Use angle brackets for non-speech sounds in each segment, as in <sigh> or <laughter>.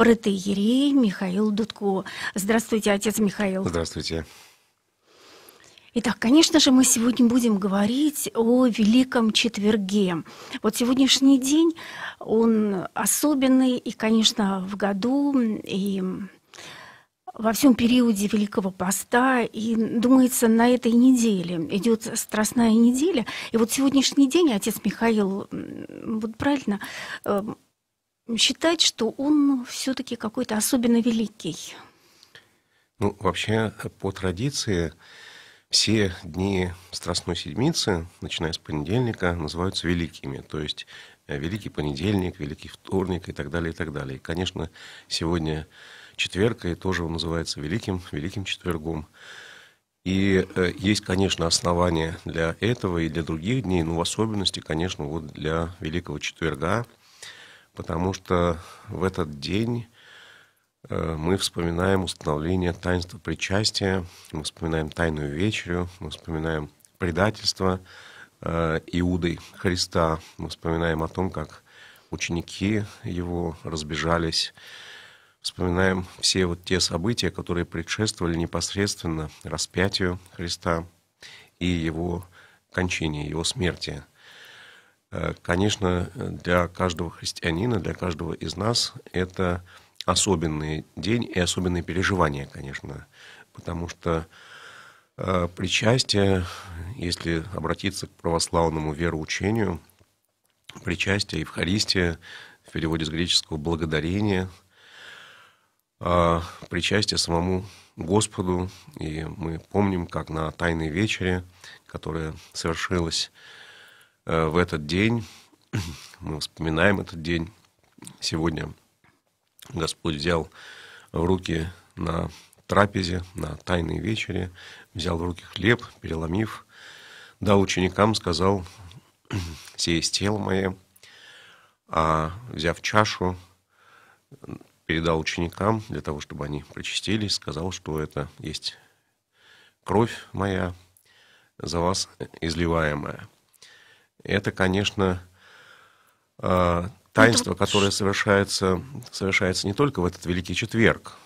протеерей Михаил Дудко. Здравствуйте, отец Михаил. Здравствуйте. Итак, конечно же, мы сегодня будем говорить о Великом Четверге. Вот сегодняшний день, он особенный, и, конечно, в году, и во всем периоде Великого Поста, и, думается, на этой неделе идет Страстная неделя. И вот сегодняшний день, отец Михаил, вот правильно, э, считать, что он все-таки какой-то особенно великий? Ну, вообще, по традиции, все дни Страстной Седмицы, начиная с понедельника, называются великими. То есть э, Великий понедельник, Великий вторник и так далее, и так далее. И, конечно, сегодня четверг, и тоже он называется Великим, Великим четвергом. И э, есть, конечно, основания для этого и для других дней, но в особенности, конечно, вот для Великого четверга – потому что в этот день э, мы вспоминаем установление таинства причастия, мы вспоминаем тайную вечерю, мы вспоминаем предательство э, Иуды Христа, мы вспоминаем о том, как ученики его разбежались, вспоминаем все вот те события, которые предшествовали непосредственно распятию Христа и его кончине, его смерти – Э, конечно, для каждого христианина, для каждого из нас это особенный день и особенные переживания, конечно, потому что э, причастие, если обратиться к православному вероучению, причастие, Евхаристия, в переводе с греческого «благодарение», э, причастие самому Господу. И мы помним, как на Тайной вечере, которая совершилась Э, в этот день, <clears throat> мы вспоминаем этот день, сегодня Господь взял в руки на трапезе, на тайной вечере, взял в руки хлеб, переломив, дал ученикам сказал, «Сей тело мое», а взяв чашу, передал ученикам для того, чтобы они причастились, сказал, что это есть кровь моя за вас изливаемая – это, конечно, э, ну, таинство, которое совершается, совершается не только в этот Великий Четверг,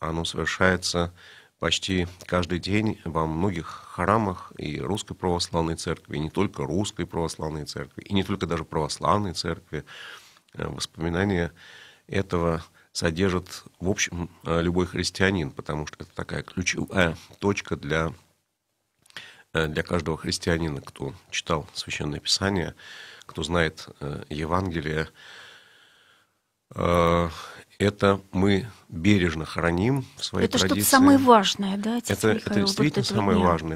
оно совершается почти каждый день во многих храмах и Русской Православной Церкви, и не только Русской Православной Церкви, и не только даже Православной Церкви. Э, воспоминания этого содержит, в общем, э, любой христианин, потому что это такая ключевая точка для Э, для каждого христианина, кто читал Священное Писание, кто знает э, Евангелие, э, это мы бережно храним в своей это традиции. Это что-то самое важное, да, Отец это, Михаил, это действительно вот самое важное.